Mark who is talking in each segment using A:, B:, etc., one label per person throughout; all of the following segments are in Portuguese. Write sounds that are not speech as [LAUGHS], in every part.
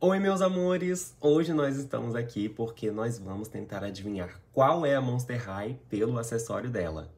A: Oi, meus amores! Hoje nós estamos aqui porque nós vamos tentar adivinhar qual é a Monster High pelo acessório dela.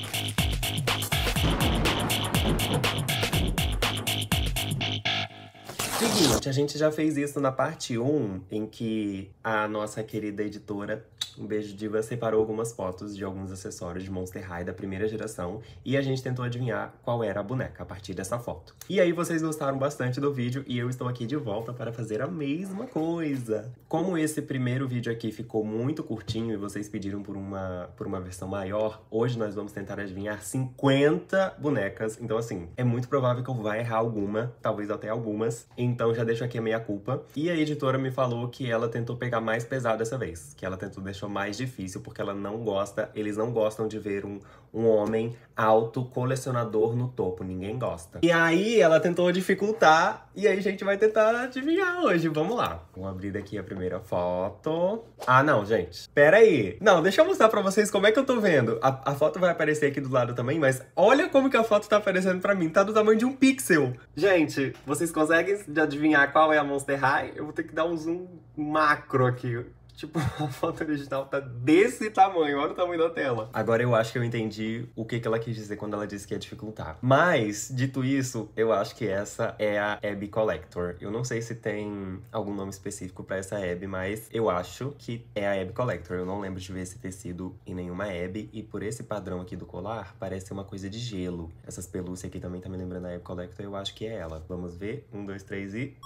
A: Seguinte, a gente já fez isso na parte 1, em que a nossa querida editora um beijo diva separou algumas fotos de alguns acessórios de Monster High da primeira geração e a gente tentou adivinhar qual era a boneca a partir dessa foto. E aí vocês gostaram bastante do vídeo e eu estou aqui de volta para fazer a mesma coisa. Como esse primeiro vídeo aqui ficou muito curtinho e vocês pediram por uma, por uma versão maior, hoje nós vamos tentar adivinhar 50 bonecas. Então assim, é muito provável que eu vá errar alguma, talvez até algumas. Então já deixo aqui a meia culpa. E a editora me falou que ela tentou pegar mais pesado dessa vez, que ela tentou deixar mais difícil, porque ela não gosta, eles não gostam de ver um, um homem alto colecionador no topo, ninguém gosta. E aí ela tentou dificultar, e aí a gente vai tentar adivinhar hoje, vamos lá. Vou abrir daqui a primeira foto. Ah, não, gente, pera aí. Não, deixa eu mostrar pra vocês como é que eu tô vendo. A, a foto vai aparecer aqui do lado também, mas olha como que a foto tá aparecendo pra mim, tá do tamanho de um pixel. Gente, vocês conseguem adivinhar qual é a Monster High? Eu vou ter que dar um zoom macro aqui. Tipo, [LAUGHS] a foto original tá desse tamanho, olha o tamanho da tela. Agora eu acho que eu entendi o que, que ela quis dizer quando ela disse que ia dificultar. Mas, dito isso, eu acho que essa é a Abby Collector. Eu não sei se tem algum nome específico para essa Abby, mas eu acho que é a Abby Collector. Eu não lembro de ver esse tecido em nenhuma Abby, e por esse padrão aqui do colar, parece uma coisa de gelo. Essas pelúcias aqui também tá me lembrando a Abby Collector, eu acho que é ela. Vamos ver? Um, dois, três e...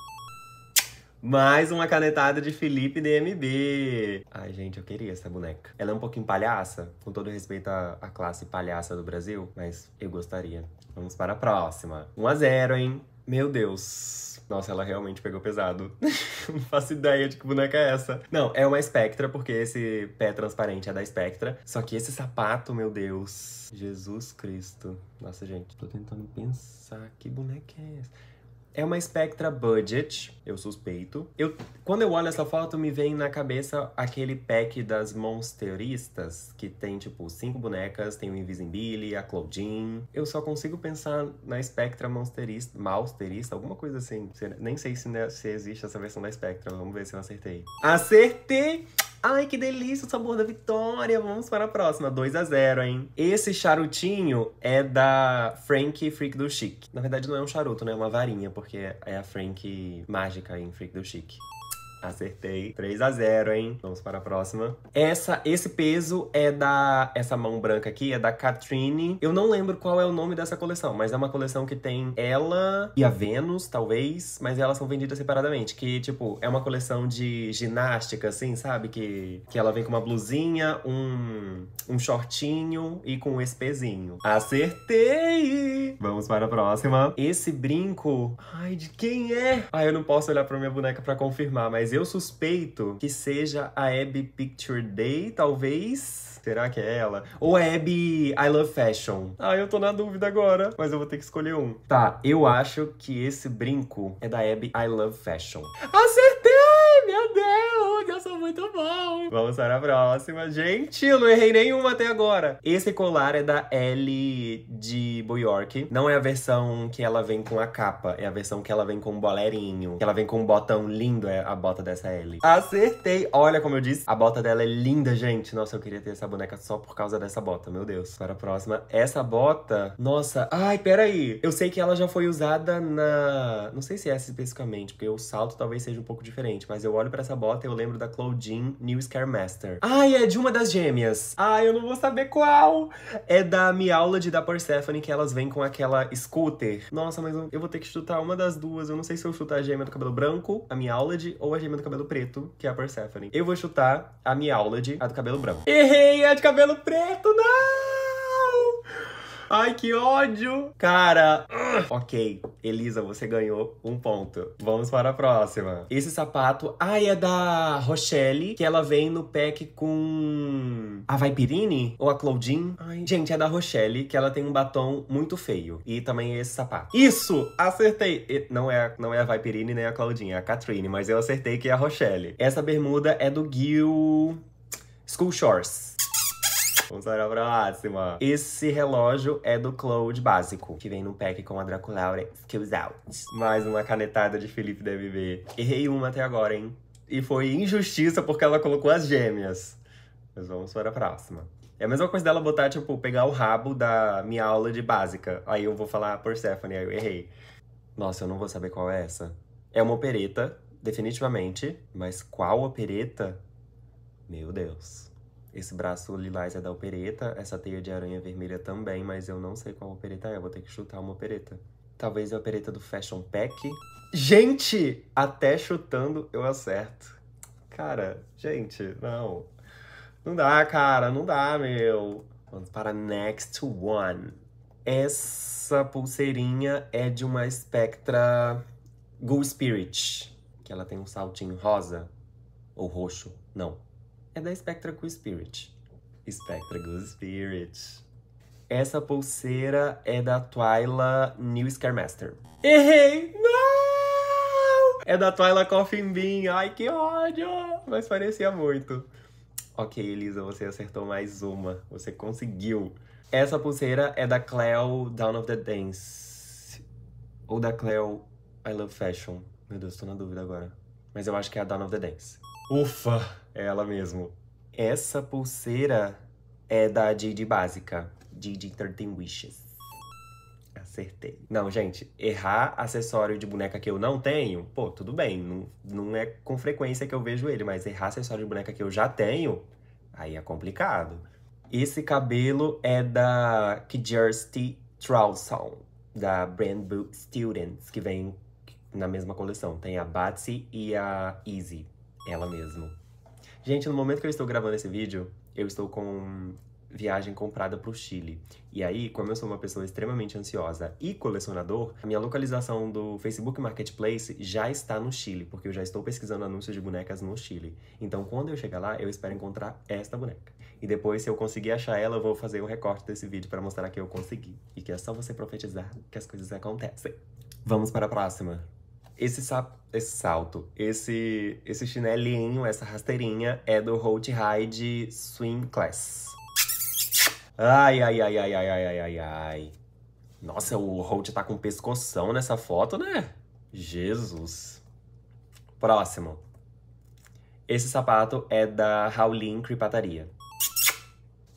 A: Mais uma canetada de Felipe DMB. Ai, gente, eu queria essa boneca. Ela é um pouquinho palhaça, com todo respeito à, à classe palhaça do Brasil, mas eu gostaria. Vamos para a próxima. 1 a 0, hein? Meu Deus. Nossa, ela realmente pegou pesado. [LAUGHS] não faço ideia de que boneca é essa. Não, é uma Spectra, porque esse pé transparente é da Spectra. Só que esse sapato, meu Deus. Jesus Cristo. Nossa, gente, tô tentando pensar que boneca é essa. É uma Spectra Budget, eu suspeito. Eu, quando eu olho essa foto, me vem na cabeça aquele pack das Monsteristas, que tem, tipo, cinco bonecas, tem o Invisibili, a Claudine. Eu só consigo pensar na Spectra Monsterista, Mausterista, alguma coisa assim. Nem sei se, né, se existe essa versão da Spectra, vamos ver se eu acertei. Acertei! Ai, que delícia o sabor da vitória! Vamos para a próxima. 2 a 0 hein? Esse charutinho é da Frank Freak do Chic. Na verdade, não é um charuto, né? É uma varinha, porque é a Frank mágica em Freak do Chic. Acertei. 3 a 0, hein? Vamos para a próxima. Essa, esse peso é da... Essa mão branca aqui é da Catrine. Eu não lembro qual é o nome dessa coleção, mas é uma coleção que tem ela e a Vênus, talvez. Mas elas são vendidas separadamente. Que, tipo, é uma coleção de ginástica, assim, sabe? Que, que ela vem com uma blusinha, um, um shortinho e com esse pezinho. Acertei! Vamos para a próxima. Esse brinco... Ai, de quem é? Ai, eu não posso olhar para minha boneca para confirmar, mas eu suspeito que seja a Abby Picture Day, talvez. Será que é ela? Ou a Abby I Love Fashion? Ah, eu tô na dúvida agora, mas eu vou ter que escolher um. Tá, eu acho que esse brinco é da Abby I Love Fashion. Acertei! Ah, muito bom. Vamos para a próxima. Gente, eu não errei nenhuma até agora. Esse colar é da Ellie de Boyork. Não é a versão que ela vem com a capa, é a versão que ela vem com um bolerinho. Que ela vem com um botão lindo, é a bota dessa Ellie. Acertei! Olha como eu disse, a bota dela é linda, gente. Nossa, eu queria ter essa boneca só por causa dessa bota, meu Deus. Para a próxima, essa bota... Nossa, ai, peraí. Eu sei que ela já foi usada na... Não sei se é essa especificamente, porque o salto talvez seja um pouco diferente. Mas eu olho para essa bota e eu lembro da Chloe Jean New Scare Master. Ai, é de uma das gêmeas. Ai, eu não vou saber qual. É da Miaulad de da Persephone, que elas vêm com aquela scooter. Nossa, mas eu vou ter que chutar uma das duas. Eu não sei se eu chutar a gêmea do cabelo branco, a Miaulad, ou a gêmea do cabelo preto, que é a Persephone. Eu vou chutar a Miaulad, a do cabelo branco. Errei, a de cabelo preto, não! Ai, que ódio! Cara! Ok, Elisa, você ganhou um ponto. Vamos para a próxima. Esse sapato, ai, é da Rochelle, que ela vem no pack com a Vipirine ou a Claudine. Ai, gente, é da Rochelle, que ela tem um batom muito feio. E também esse sapato. Isso! Acertei! E não, é, não é a Vipirine nem a Claudine, é a Catrine, mas eu acertei que é a Rochelle. Essa bermuda é do Gil School Shores. Vamos para a próxima. Esse relógio é do Cloud básico, que vem num pack com a Draculaura Skills Out. Mais uma canetada de Felipe DBB. Errei uma até agora, hein? E foi injustiça porque ela colocou as gêmeas. Mas vamos para a próxima. É a mesma coisa dela botar, tipo, pegar o rabo da minha aula de básica. Aí eu vou falar Stephanie, aí eu errei. Nossa, eu não vou saber qual é essa. É uma opereta, definitivamente. Mas qual opereta? Meu Deus. Esse braço lilás é da opereta, essa teia de aranha vermelha também, mas eu não sei qual opereta é, vou ter que chutar uma opereta. Talvez a opereta do Fashion Pack. Gente! Até chutando eu acerto. Cara, gente, não. Não dá, cara, não dá, meu. Vamos para next one. Essa pulseirinha é de uma espectra Ghoul Spirit, que ela tem um saltinho rosa ou roxo, não, é da Spectra Cool Spirit. Spectra Cool Spirit. Essa pulseira é da Twyla New Scaremaster. Errei! Não! É da Twyla Coffin Bean. Ai, que ódio! Mas parecia muito. Ok, Elisa, você acertou mais uma. Você conseguiu. Essa pulseira é da Cleo Down of the Dance. Ou da Cleo I Love Fashion. Meu Deus, tô na dúvida agora. Mas eu acho que é a Down of the Dance. Ufa, é ela mesmo. Essa pulseira é da Didi Básica, Didi 13 Wishes. Acertei. Não, gente, errar acessório de boneca que eu não tenho, pô, tudo bem. Não, não é com frequência que eu vejo ele, mas errar acessório de boneca que eu já tenho, aí é complicado. Esse cabelo é da Kjersti Trowson, da Brand Book Students, que vem na mesma coleção. Tem a Batsy e a Easy ela mesma. Gente, no momento que eu estou gravando esse vídeo, eu estou com viagem comprada para o Chile. E aí, como eu sou uma pessoa extremamente ansiosa e colecionador, a minha localização do Facebook Marketplace já está no Chile, porque eu já estou pesquisando anúncios de bonecas no Chile. Então, quando eu chegar lá, eu espero encontrar esta boneca. E depois, se eu conseguir achar ela, eu vou fazer um recorte desse vídeo para mostrar que eu consegui. E que é só você profetizar que as coisas acontecem. Vamos para a próxima! Esse, sap, esse salto, esse, esse chinelinho, essa rasteirinha é do Holt Hyde Swim Class. Ai, ai, ai, ai, ai, ai, ai, ai. Nossa, o Holt tá com pescoção nessa foto, né? Jesus. Próximo. Esse sapato é da Raulin Cripataria.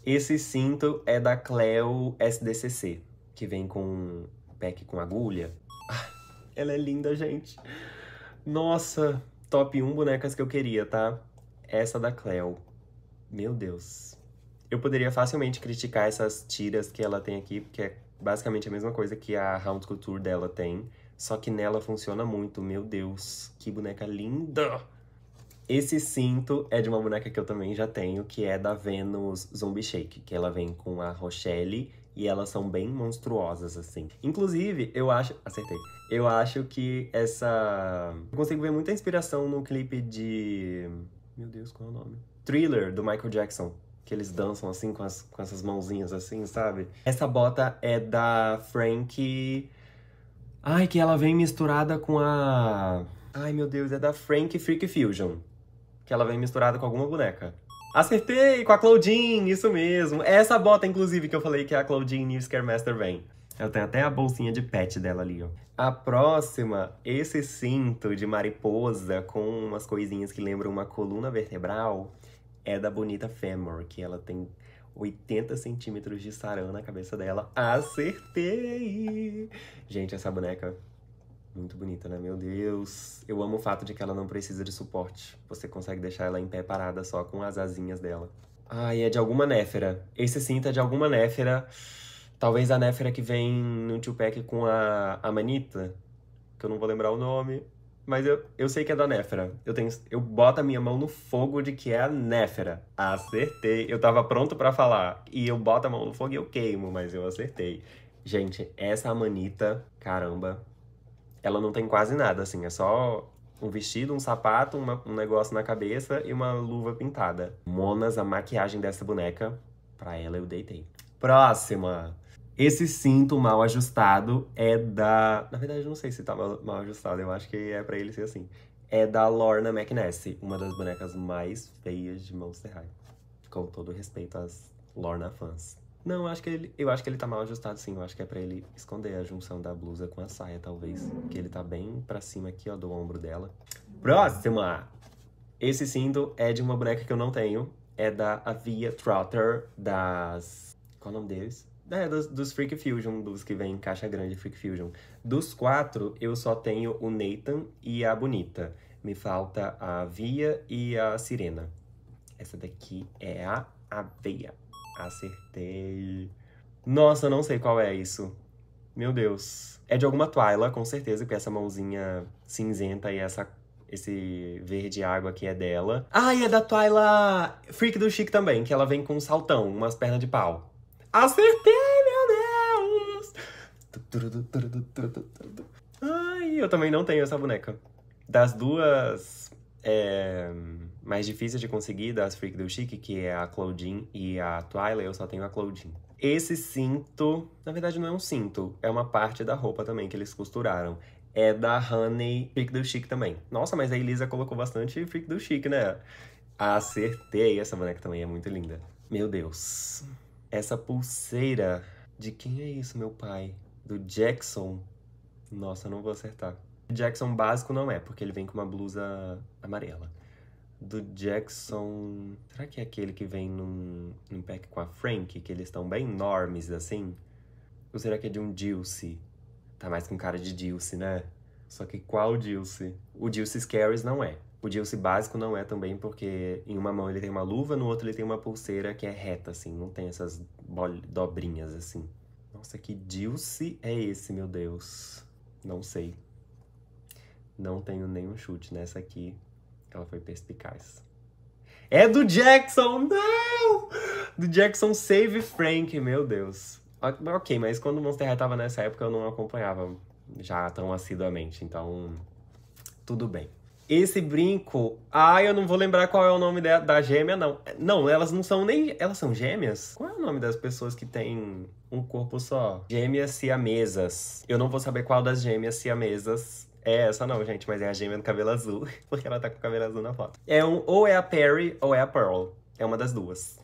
A: Esse cinto é da Cleo SDCC, que vem com pack com agulha. Ela é linda, gente. Nossa, top 1 bonecas que eu queria, tá? Essa da Cleo. Meu Deus. Eu poderia facilmente criticar essas tiras que ela tem aqui, porque é basicamente a mesma coisa que a Round Couture dela tem. Só que nela funciona muito, meu Deus. Que boneca linda! Esse cinto é de uma boneca que eu também já tenho, que é da Venus Zombie Shake, que ela vem com a Rochelle e elas são bem monstruosas, assim. Inclusive, eu acho. Acertei. Eu acho que essa. Eu consigo ver muita inspiração no clipe de. Meu Deus, qual é o nome? Thriller, do Michael Jackson que eles dançam assim com, as, com essas mãozinhas assim, sabe? Essa bota é da Frank. Ai, que ela vem misturada com a. Ai, meu Deus, é da Frank Freak Fusion. Que ela vem misturada com alguma boneca. Acertei com a Claudine, isso mesmo. Essa bota, inclusive, que eu falei que é a Claudine New Scare Master vem. Eu tenho até a bolsinha de pet dela ali, ó. A próxima, esse cinto de mariposa com umas coisinhas que lembram uma coluna vertebral, é da Bonita Femur, que ela tem 80 centímetros de sarã na cabeça dela. Acertei! Gente, essa boneca muito bonita, né? Meu Deus. Eu amo o fato de que ela não precisa de suporte. Você consegue deixar ela em pé parada só com as asinhas dela. Ai, é de alguma néfera. Esse cinto é de alguma néfera. Talvez a néfera que vem no Tio pack com a, a Manita. Que eu não vou lembrar o nome. Mas eu, eu sei que é da Néfera. Eu, tenho, eu boto a minha mão no fogo de que é a Néfera. Acertei. Eu tava pronto para falar. E eu boto a mão no fogo e eu queimo, mas eu acertei. Gente, essa manita, caramba, ela não tem quase nada, assim, é só um vestido, um sapato, uma, um negócio na cabeça e uma luva pintada. Monas, a maquiagem dessa boneca, pra ela eu deitei. Próxima! Esse cinto mal ajustado é da. Na verdade, eu não sei se tá mal, mal ajustado, eu acho que é para ele ser assim. É da Lorna McNess, uma das bonecas mais feias de Monster High. Com todo respeito às Lorna fãs. Não, acho que ele, eu acho que ele tá mal ajustado, sim. Eu acho que é pra ele esconder a junção da blusa com a saia, talvez. Que ele tá bem pra cima aqui, ó, do ombro dela. Próxima! Esse cinto é de uma boneca que eu não tenho. É da Avia Trotter, das... Qual é o nome deles? É, dos, dos, Freak Fusion, dos que vem em caixa grande Freak Fusion. Dos quatro, eu só tenho o Nathan e a Bonita. Me falta a Via e a Sirena. Essa daqui é a Aveia. Acertei. Nossa, não sei qual é isso. Meu Deus. É de alguma Twyla, com certeza, porque essa mãozinha cinzenta e essa esse verde água aqui é dela. Ah, e é da Twyla Freak do Chic também, que ela vem com um saltão, umas pernas de pau. Acertei, meu Deus! Ai, eu também não tenho essa boneca. Das duas. É mais difíceis de conseguir das Freak do Chique, que é a Claudine e a Twyla, eu só tenho a Claudine. Esse cinto, na verdade não é um cinto, é uma parte da roupa também que eles costuraram. É da Honey Freak do Chique também. Nossa, mas a Elisa colocou bastante Freak do Chique, né? Acertei! Essa boneca também é muito linda. Meu Deus. Essa pulseira. De quem é isso, meu pai? Do Jackson? Nossa, não vou acertar. Jackson básico não é, porque ele vem com uma blusa amarela do Jackson. Será que é aquele que vem num, num pack com a Frank, que eles estão bem enormes assim? Ou será que é de um Dilce? Tá mais com cara de Dilce, né? Só que qual Dilce? O Dilce Scaries não é. O Dilce básico não é também, porque em uma mão ele tem uma luva, no outro ele tem uma pulseira que é reta, assim, não tem essas dobrinhas assim. Nossa, que Dilce é esse, meu Deus? Não sei. Não tenho nenhum chute nessa aqui. Ela foi perspicaz. É do Jackson! Não! Do Jackson Save Frank, meu Deus. Ok, mas quando o Monster High tava nessa época, eu não acompanhava já tão assiduamente, então tudo bem. Esse brinco, ah, eu não vou lembrar qual é o nome da, da gêmea, não. Não, elas não são nem. Elas são gêmeas? Qual é o nome das pessoas que têm um corpo só? Gêmeas siamesas. Eu não vou saber qual das gêmeas siamesas é essa não, gente, mas é a gêmea do cabelo azul, [LAUGHS] porque ela tá com o cabelo azul na foto. É um, ou é a Perry ou é a Pearl. É uma das duas.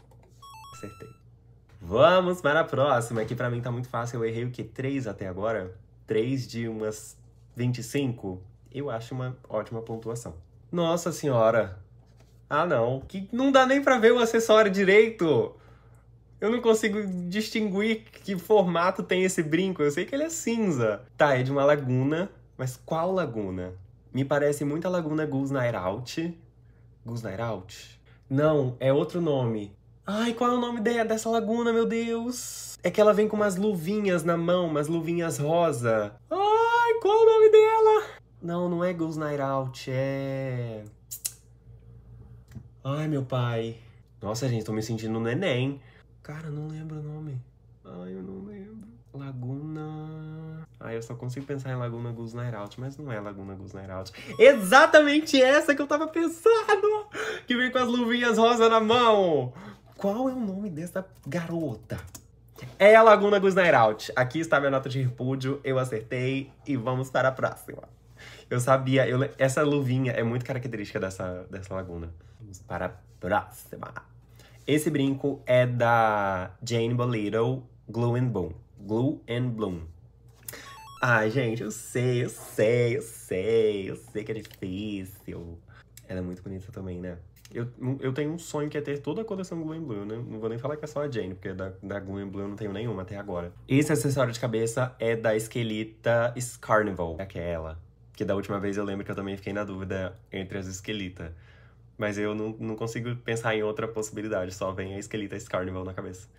A: Acertei. Vamos para a próxima, que pra mim tá muito fácil. Eu errei o que? Três até agora? Três de umas 25? Eu acho uma ótima pontuação. Nossa senhora! Ah, não. Que não dá nem pra ver o acessório direito! Eu não consigo distinguir que formato tem esse brinco. Eu sei que ele é cinza. Tá, é de uma laguna mas qual laguna? Me parece muito a Laguna Gus Nairaut. Nairaut? Não, é outro nome. Ai, qual é o nome dela, dessa laguna, meu Deus? É que ela vem com umas luvinhas na mão, umas luvinhas rosa. Ai, qual é o nome dela? Não, não é Gus Nairaut, é... Ai, meu pai. Nossa, gente, tô me sentindo neném. Cara, não lembro o nome. Ai, eu não lembro. Laguna... Ah, eu só consigo pensar em Laguna Gus Nairalt, mas não é Laguna Gus Nairalt. Exatamente essa que eu tava pensando! Que vem com as luvinhas rosa na mão! Qual é o nome dessa garota? É a Laguna Gus Nairalt. Aqui está minha nota de repúdio, eu acertei e vamos para a próxima. Eu sabia, eu, essa luvinha é muito característica dessa, dessa laguna. Vamos para a próxima. Esse brinco é da Jane Bolittle, Glue and Bloom. Glue and Bloom. Ai, gente, eu sei, eu sei, eu sei, eu sei que é difícil. Ela é muito bonita também, né? Eu, eu tenho um sonho que é ter toda a coleção Glen Blue, né? Não vou nem falar que é só a Jane, porque da, da Glen Blue eu não tenho nenhuma até agora. Esse acessório de cabeça é da Esquelita Scarnival, aquela. É é que da última vez eu lembro que eu também fiquei na dúvida entre as Esquelita. Mas eu não, não consigo pensar em outra possibilidade, só vem a Esquelita Scarnival na cabeça.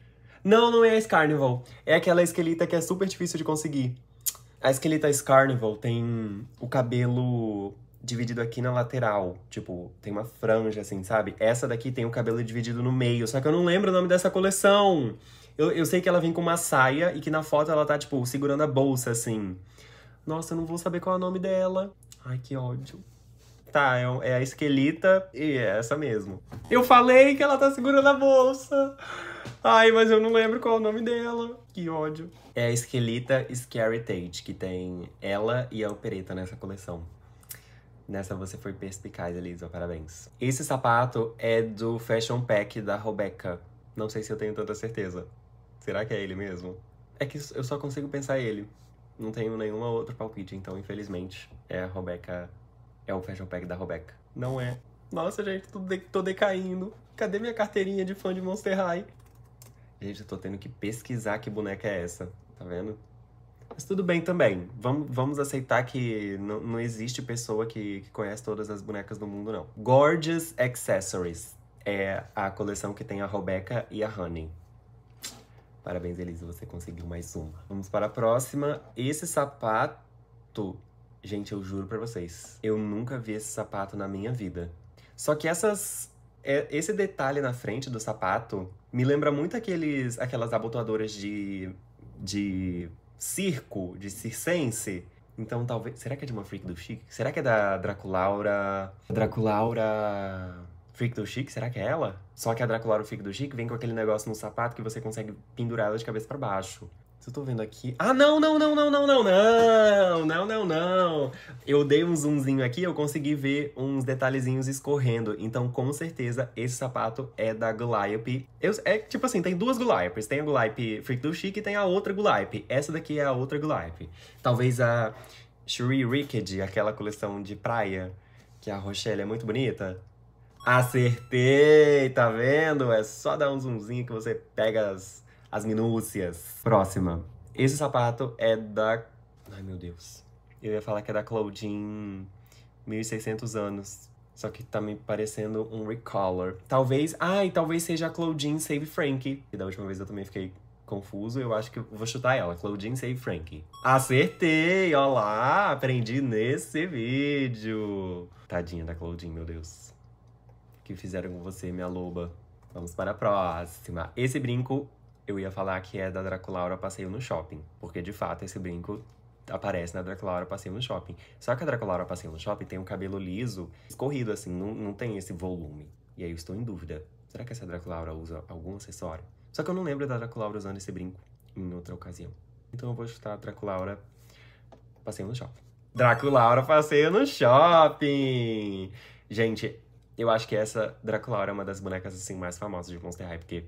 A: Não, não é a Scarnival. É aquela esquelita que é super difícil de conseguir. A Esquelita Carnival tem o cabelo dividido aqui na lateral. Tipo, tem uma franja, assim, sabe? Essa daqui tem o cabelo dividido no meio. Só que eu não lembro o nome dessa coleção. Eu, eu sei que ela vem com uma saia e que na foto ela tá, tipo, segurando a bolsa, assim. Nossa, eu não vou saber qual é o nome dela. Ai, que ódio. Tá, é, é a esquelita e é essa mesmo. Eu falei que ela tá segurando a bolsa. Ai, mas eu não lembro qual é o nome dela. Que ódio. É a esquelita Scary Tate, que tem ela e a opereta nessa coleção. Nessa você foi perspicaz, Elisa, parabéns. Esse sapato é do Fashion Pack da Rebecca. Não sei se eu tenho tanta certeza. Será que é ele mesmo? É que eu só consigo pensar ele. Não tenho nenhuma outra palpite, então infelizmente é a Rebecca. É o Fashion Pack da Rebecca. Não é. Nossa, gente, tô, de... tô decaindo. Cadê minha carteirinha de fã de Monster High? Gente, eu tô tendo que pesquisar que boneca é essa, tá vendo? Mas tudo bem também. Vamos, vamos aceitar que não, não existe pessoa que, que conhece todas as bonecas do mundo, não. Gorgeous Accessories é a coleção que tem a Robeca e a Honey. Parabéns, Elisa, você conseguiu mais uma. Vamos para a próxima. Esse sapato, gente, eu juro para vocês, eu nunca vi esse sapato na minha vida. Só que essas é, esse detalhe na frente do sapato me lembra muito aqueles, aquelas abotoadoras de, de circo, de circense. Então talvez. Será que é de uma Freak do Chic? Será que é da Draculaura. Draculaura. Freak do Chic? Será que é ela? Só que a Draculaura Freak do Chic vem com aquele negócio no sapato que você consegue pendurar ela de cabeça para baixo. Se eu tô vendo aqui. Ah, não, não, não, não, não, não, não, não, não, não. Eu dei um zoomzinho aqui, eu consegui ver uns detalhezinhos escorrendo. Então, com certeza, esse sapato é da Gulaip. Eu, é tipo assim, tem duas Galliopes. Tem a Galliope Freak do Chic e tem a outra Galliope. Essa daqui é a outra Galliope. Talvez a Shuri Ricked, aquela coleção de praia, que a Rochelle é muito bonita. Acertei, tá vendo? É só dar um zoomzinho que você pega as as minúcias. Próxima. Esse sapato é da... Ai, meu Deus. Eu ia falar que é da Claudine 1600 anos. Só que tá me parecendo um recolor. Talvez... Ai, talvez seja a Claudine Save Frankie. E da última vez eu também fiquei confuso, eu acho que vou chutar ela. Claudine Save Frankie. Acertei! Olá! Aprendi nesse vídeo! Tadinha da Claudine, meu Deus. O que fizeram com você, minha loba? Vamos para a próxima. Esse brinco eu ia falar que é da Draculaura Passeio no Shopping, porque de fato esse brinco aparece na Draculaura Passeio no Shopping. Só que a Draculaura Passeio no Shopping tem um cabelo liso, escorrido assim, não, não tem esse volume. E aí eu estou em dúvida. Será que essa Draculaura usa algum acessório? Só que eu não lembro da Draculaura usando esse brinco em outra ocasião. Então eu vou chutar a Draculaura Passeio no Shopping. Draculaura Passeio no Shopping! Gente, eu acho que essa Draculaura é uma das bonecas assim mais famosas de Monster High, porque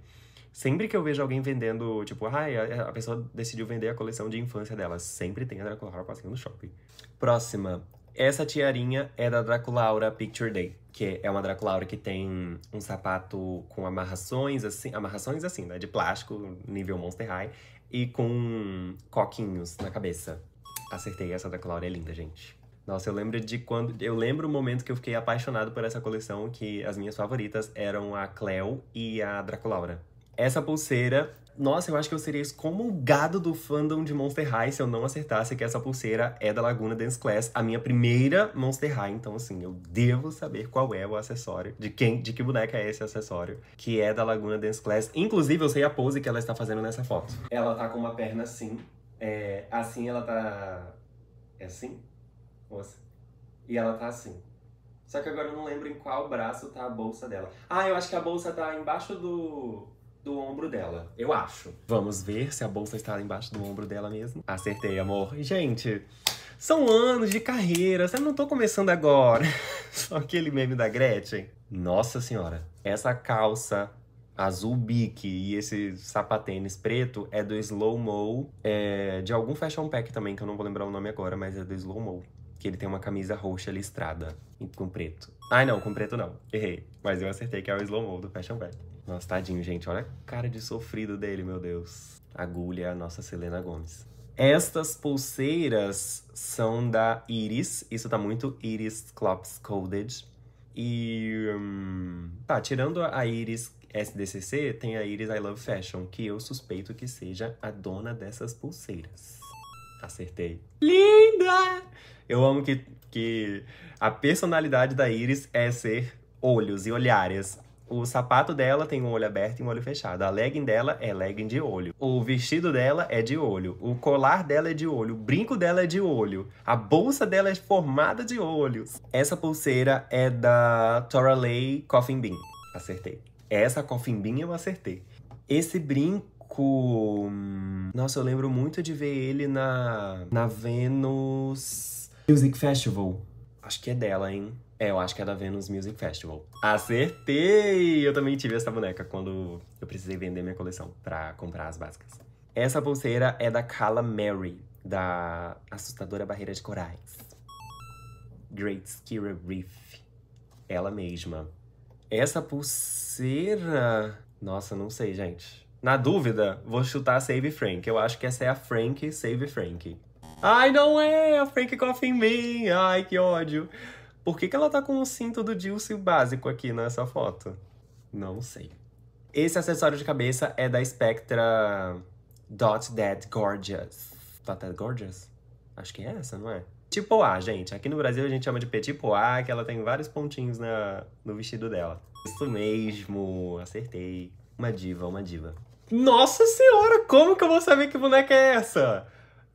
A: Sempre que eu vejo alguém vendendo, tipo, ai, ah, a pessoa decidiu vender a coleção de infância dela, sempre tem a Draculaura passando no shopping. Próxima. Essa tiarinha é da Draculaura Picture Day, que é uma Draculaura que tem um sapato com amarrações, assim, amarrações assim, né, de plástico, nível Monster High, e com coquinhos na cabeça. Acertei, essa Draculaura é linda, gente. Nossa, eu lembro de quando. Eu lembro o momento que eu fiquei apaixonado por essa coleção, que as minhas favoritas eram a Cleo e a Draculaura essa pulseira. Nossa, eu acho que eu seria excomungado do fandom de Monster High se eu não acertasse que essa pulseira é da Laguna Dance Class, a minha primeira Monster High. Então, assim, eu devo saber qual é o acessório, de quem, de que boneca é esse acessório, que é da Laguna Dance Class. Inclusive, eu sei a pose que ela está fazendo nessa foto. Ela tá com uma perna assim, é, assim ela tá. É assim? Moça. E ela tá assim. Só que agora eu não lembro em qual braço tá a bolsa dela. Ah, eu acho que a bolsa tá embaixo do do ombro dela, eu acho. Vamos ver se a bolsa está embaixo do ombro dela mesmo. Acertei, amor. Gente, são anos de carreira, eu não tô começando agora. [LAUGHS] Só aquele meme da Gretchen. Nossa senhora, essa calça azul bique e esse sapatênis preto é do Slow Mo, é, de algum fashion pack também, que eu não vou lembrar o nome agora, mas é do Slow Mo. Que ele tem uma camisa roxa listrada com preto. Ai não, com preto não, errei. Mas eu acertei que é o Slow Mo do fashion pack. Nossa, tadinho, gente. Olha a cara de sofrido dele, meu Deus. Agulha, a nossa Selena Gomes. Estas pulseiras são da Iris. Isso tá muito Iris Clops Coded. E. Hum, tá, tirando a Iris SDCC, tem a Iris I Love Fashion, que eu suspeito que seja a dona dessas pulseiras. Acertei. Linda! Eu amo que, que a personalidade da Iris é ser olhos e olhares. O sapato dela tem um olho aberto e um olho fechado. A legging dela é legging de olho. O vestido dela é de olho. O colar dela é de olho. O brinco dela é de olho. A bolsa dela é formada de olhos. Essa pulseira é da Toralei Coffin Bean. Acertei. Essa Coffin Bean eu acertei. Esse brinco hum, nossa, eu lembro muito de ver ele na, na Venus Music Festival. Acho que é dela, hein? É, eu acho que é da Venus Music Festival. Acertei! Eu também tive essa boneca quando eu precisei vender minha coleção para comprar as básicas. Essa pulseira é da Kala Mary, da Assustadora Barreira de Corais. Great Skira Reef. Ela mesma. Essa pulseira. Nossa, não sei, gente. Na dúvida, vou chutar Save Frank. Eu acho que essa é a Frank Save Frank. Ai, não é! A Frank confia em mim! Ai, que ódio! Por que, que ela tá com um cinto do Dilce básico aqui nessa foto? Não sei. Esse acessório de cabeça é da Spectra Dot That Gorgeous. Dot That Gorgeous? Acho que é essa, não é? Tipo A, gente. Aqui no Brasil a gente chama de petit tipo A, que ela tem vários pontinhos na, no vestido dela. Isso mesmo, acertei. Uma diva, uma diva. Nossa senhora, como que eu vou saber que boneca é essa?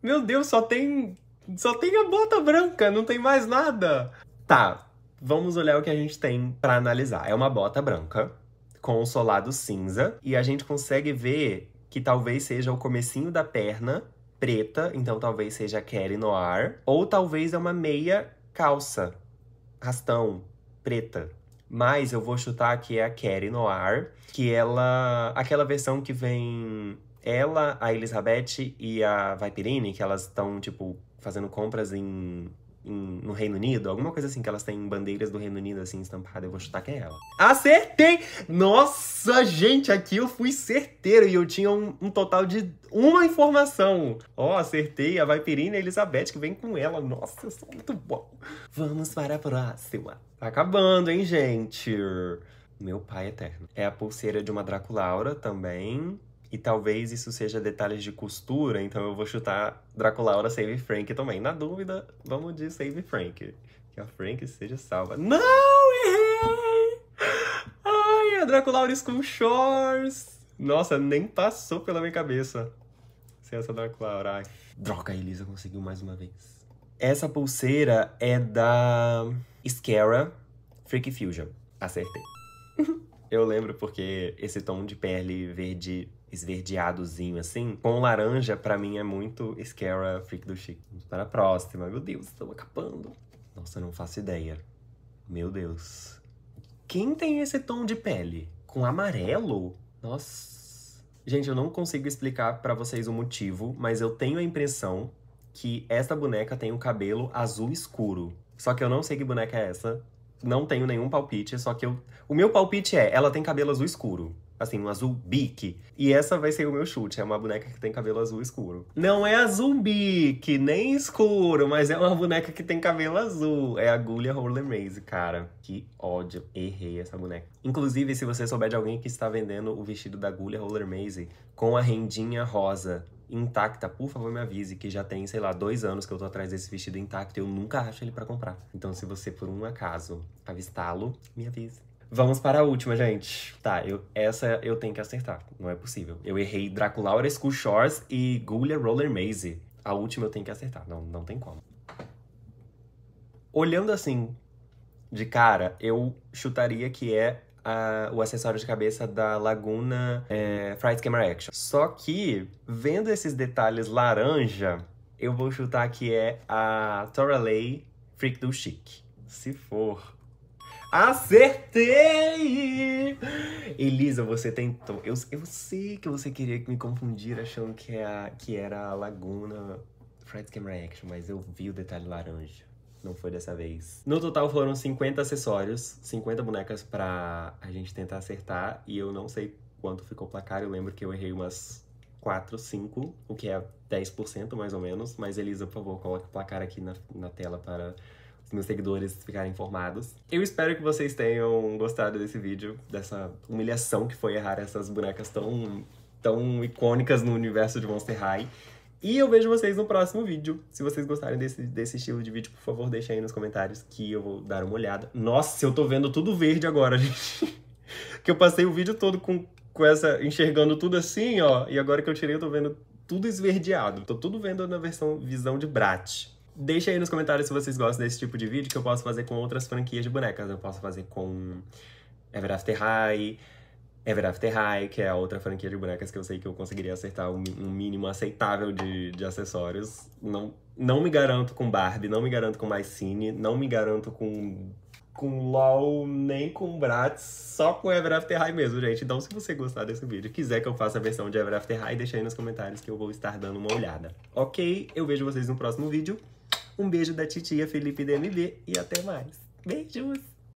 A: Meu Deus, só tem. Só tem a bota branca, não tem mais nada. Tá, vamos olhar o que a gente tem para analisar. É uma bota branca com o solado cinza e a gente consegue ver que talvez seja o comecinho da perna preta, então talvez seja Kerry Noir, ou talvez é uma meia calça, rastão, preta. Mas eu vou chutar que é a Kerry Noir, que ela. aquela versão que vem ela, a Elizabeth e a Viperine que elas estão, tipo, fazendo compras em em, no Reino Unido, alguma coisa assim que elas têm bandeiras do Reino Unido assim estampada, eu vou chutar que é ela. Acertei! Nossa, gente, aqui eu fui certeiro e eu tinha um, um total de uma informação. Ó, oh, acertei a Vipirina Elizabeth que vem com ela. Nossa, eu sou muito bom. Vamos para a próxima. Tá acabando, hein, gente? Meu pai eterno. É a pulseira de uma Draculaura também. E talvez isso seja detalhes de costura, então eu vou chutar Draculaura Save Frank também. Na dúvida, vamos de Save Frank. Que a Frank seja salva. Não! Errei! Ai, a Draculaura com shorts Nossa, nem passou pela minha cabeça. Sem essa Draculaura. Ai. Droga, a Elisa conseguiu mais uma vez. Essa pulseira é da Scara Freak Fusion. Acertei. [LAUGHS] eu lembro porque esse tom de pele verde esverdeadozinho assim, com laranja, para mim é muito Scara Freak do Chic. Vamos para a próxima. Meu Deus, estamos acabando. Nossa, eu não faço ideia. Meu Deus. Quem tem esse tom de pele? Com amarelo? Nossa. Gente, eu não consigo explicar para vocês o motivo, mas eu tenho a impressão que esta boneca tem um cabelo azul escuro. Só que eu não sei que boneca é essa. Não tenho nenhum palpite, só que eu. O meu palpite é: ela tem cabelo azul escuro assim, um azul bique. E essa vai ser o meu chute, é uma boneca que tem cabelo azul escuro. Não é azul bique, nem escuro, mas é uma boneca que tem cabelo azul. É a Agulha Roller Maze, cara. Que ódio, errei essa boneca. Inclusive, se você souber de alguém que está vendendo o vestido da Agulha Roller Maze com a rendinha rosa intacta, por favor me avise que já tem, sei lá, dois anos que eu tô atrás desse vestido intacto e eu nunca acho ele para comprar. Então, se você, por um acaso, avistá-lo, me avise. Vamos para a última, gente. Tá, eu, essa eu tenho que acertar. Não é possível. Eu errei Draculaura School Shores e Gullia Roller Maze. A última eu tenho que acertar. Não, não tem como. Olhando assim, de cara, eu chutaria que é a, o acessório de cabeça da Laguna é, Fright Camera Action. Só que, vendo esses detalhes laranja, eu vou chutar que é a Toralei Freak do Chic. Se for Acertei! Elisa, você tentou. Eu, eu sei que você queria me confundir achando que, é a, que era a Laguna Fred's Camera Action, mas eu vi o detalhe laranja. Não foi dessa vez. No total foram 50 acessórios, 50 bonecas pra a gente tentar acertar. E eu não sei quanto ficou o placar. Eu lembro que eu errei umas 4, 5, o que é 10% mais ou menos. Mas Elisa, por favor, coloque o placar aqui na, na tela para meus seguidores ficarem informados. Eu espero que vocês tenham gostado desse vídeo, dessa humilhação que foi errar essas bonecas tão, tão icônicas no universo de Monster High. E eu vejo vocês no próximo vídeo. Se vocês gostarem desse, desse estilo de vídeo, por favor, deixem aí nos comentários que eu vou dar uma olhada. Nossa, eu tô vendo tudo verde agora, [LAUGHS] gente. que eu passei o vídeo todo com, com essa... enxergando tudo assim, ó. E agora que eu tirei, eu tô vendo tudo esverdeado. Tô tudo vendo na versão visão de Brat. Deixa aí nos comentários se vocês gostam desse tipo de vídeo que eu posso fazer com outras franquias de bonecas. Eu posso fazer com Ever After High, Ever After High, que é a outra franquia de bonecas que eu sei que eu conseguiria acertar um, mínimo aceitável de, de acessórios. Não, não me garanto com Barbie, não me garanto com My Cine, não me garanto com com LOL, nem com Bratz, só com Ever After High mesmo, gente. Então, se você gostar desse vídeo quiser que eu faça a versão de Ever After High, deixa aí nos comentários que eu vou estar dando uma olhada. Ok? Eu vejo vocês no próximo vídeo. Um beijo da titia Felipe DMB e até mais. Beijos!